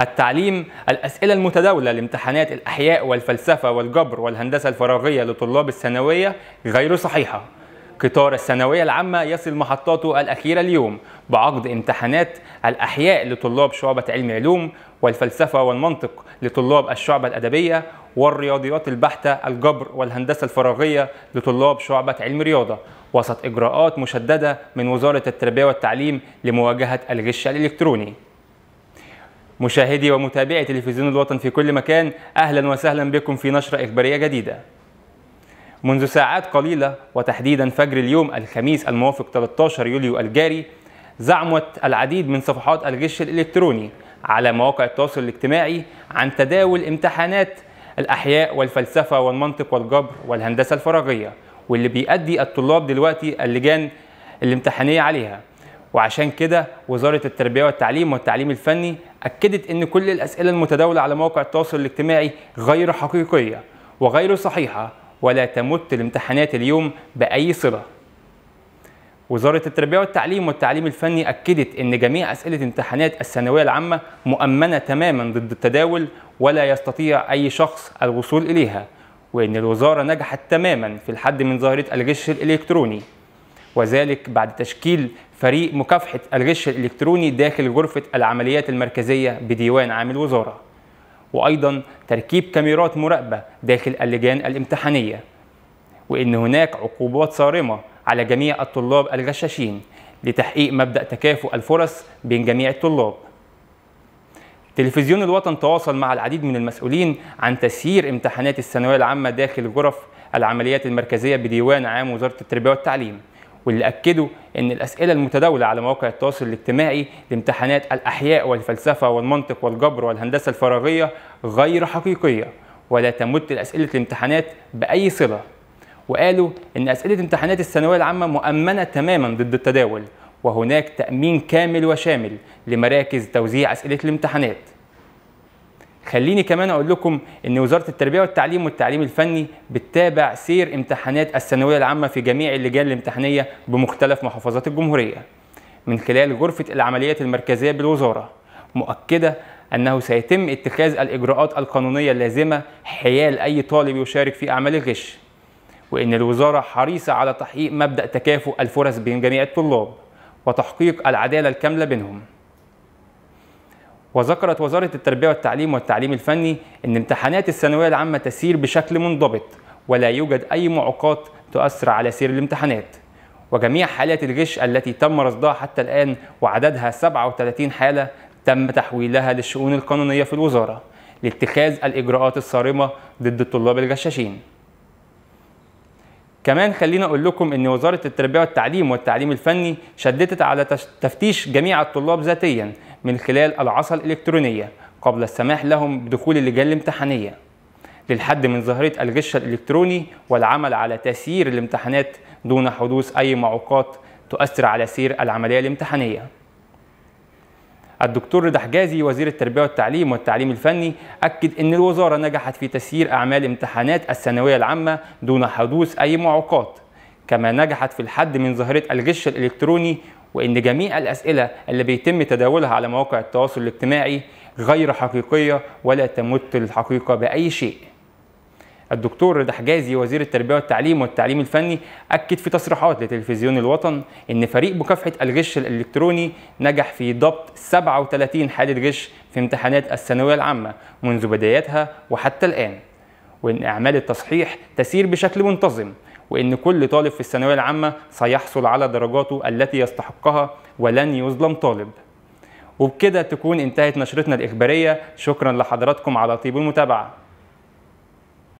التعليم الأسئلة المتداولة لامتحانات الأحياء والفلسفة والجبر والهندسة الفراغية لطلاب الثانوية غير صحيحة قطار الثانوية العامة يصل محطاته الأخيرة اليوم بعقد امتحانات الأحياء لطلاب شعبة علم علوم والفلسفة والمنطق لطلاب الشعبة الأدبية والرياضيات البحتة الجبر والهندسة الفراغية لطلاب شعبة علم رياضة وسط إجراءات مشددة من وزارة التربية والتعليم لمواجهة الغش الإلكتروني مشاهدي ومتابعي تلفزيون الوطن في كل مكان أهلا وسهلا بكم في نشرة إخبارية جديدة منذ ساعات قليلة وتحديدا فجر اليوم الخميس الموافق 13 يوليو الجاري زعمت العديد من صفحات الجيش الإلكتروني على مواقع التواصل الاجتماعي عن تداول امتحانات الأحياء والفلسفة والمنطق والجبر والهندسة الفراغية واللي بيأدي الطلاب دلوقتي اللجان الامتحانية عليها وعشان كده وزارة التربية والتعليم والتعليم الفني أكدت أن كل الأسئلة المتداولة على مواقع التواصل الاجتماعي غير حقيقية وغير صحيحة ولا تمت الامتحانات اليوم بأي صلة وزارة التربية والتعليم والتعليم الفني أكدت أن جميع أسئلة امتحانات الثانوية العامة مؤمنة تماما ضد التداول ولا يستطيع أي شخص الوصول إليها وأن الوزارة نجحت تماما في الحد من ظاهرة الغش الإلكتروني وذلك بعد تشكيل فريق مكافحة الغش الإلكتروني داخل غرفة العمليات المركزية بديوان عام الوزارة وأيضا تركيب كاميرات مراقبة داخل اللجان الامتحانية وإن هناك عقوبات صارمة على جميع الطلاب الغشاشين لتحقيق مبدأ تكافؤ الفرص بين جميع الطلاب تلفزيون الوطن تواصل مع العديد من المسؤولين عن تسيير امتحانات الثانوية العامة داخل غرف العمليات المركزية بديوان عام وزارة التربية والتعليم واللي أكدوا أن الأسئلة المتداولة على مواقع التواصل الاجتماعي لامتحانات الأحياء والفلسفة والمنطق والجبر والهندسة الفراغية غير حقيقية ولا تمت لأسئلة الامتحانات بأي صلة وقالوا أن أسئلة امتحانات الثانوية العامة مؤمنة تماما ضد التداول وهناك تأمين كامل وشامل لمراكز توزيع أسئلة الامتحانات خليني كمان اقول لكم ان وزاره التربيه والتعليم والتعليم الفني بتتابع سير امتحانات الثانويه العامه في جميع اللجان الامتحانيه بمختلف محافظات الجمهوريه من خلال غرفه العمليات المركزيه بالوزاره مؤكده انه سيتم اتخاذ الاجراءات القانونيه اللازمه حيال اي طالب يشارك في اعمال الغش وان الوزاره حريصه على تحقيق مبدا تكافؤ الفرص بين جميع الطلاب وتحقيق العداله الكامله بينهم وذكرت وزارة التربية والتعليم والتعليم الفني أن امتحانات الثانوية العامة تسير بشكل منضبط ولا يوجد أي معوقات تؤثر على سير الامتحانات وجميع حالات الغش التي تم رصدها حتى الآن وعددها 37 حالة تم تحويلها للشؤون القانونية في الوزارة لاتخاذ الإجراءات الصارمة ضد الطلاب الغشاشين كمان خلينا اقول لكم ان وزاره التربيه والتعليم والتعليم الفني شددت على تفتيش جميع الطلاب ذاتيا من خلال العصا الالكترونيه قبل السماح لهم بدخول اللجان الامتحانيه للحد من ظاهره الغش الالكتروني والعمل على تسيير الامتحانات دون حدوث اي معوقات تؤثر على سير العمليه الامتحانيه الدكتور رضا حجازي وزير التربية والتعليم والتعليم الفني أكد أن الوزارة نجحت في تسيير أعمال امتحانات الثانوية العامة دون حدوث أي معوقات كما نجحت في الحد من ظاهرة الغش الإلكتروني وإن جميع الأسئلة اللي بيتم تداولها على مواقع التواصل الاجتماعي غير حقيقية ولا تمت الحقيقة بأي شيء الدكتور رضا حجازي وزير التربيه والتعليم والتعليم الفني اكد في تصريحات لتلفزيون الوطن ان فريق مكافحه الغش الالكتروني نجح في ضبط 37 حاله غش في امتحانات الثانويه العامه منذ بدايتها وحتى الان وان اعمال التصحيح تسير بشكل منتظم وان كل طالب في الثانويه العامه سيحصل على درجاته التي يستحقها ولن يظلم طالب وبكده تكون انتهت نشرتنا الاخباريه شكرا لحضراتكم على طيب المتابعه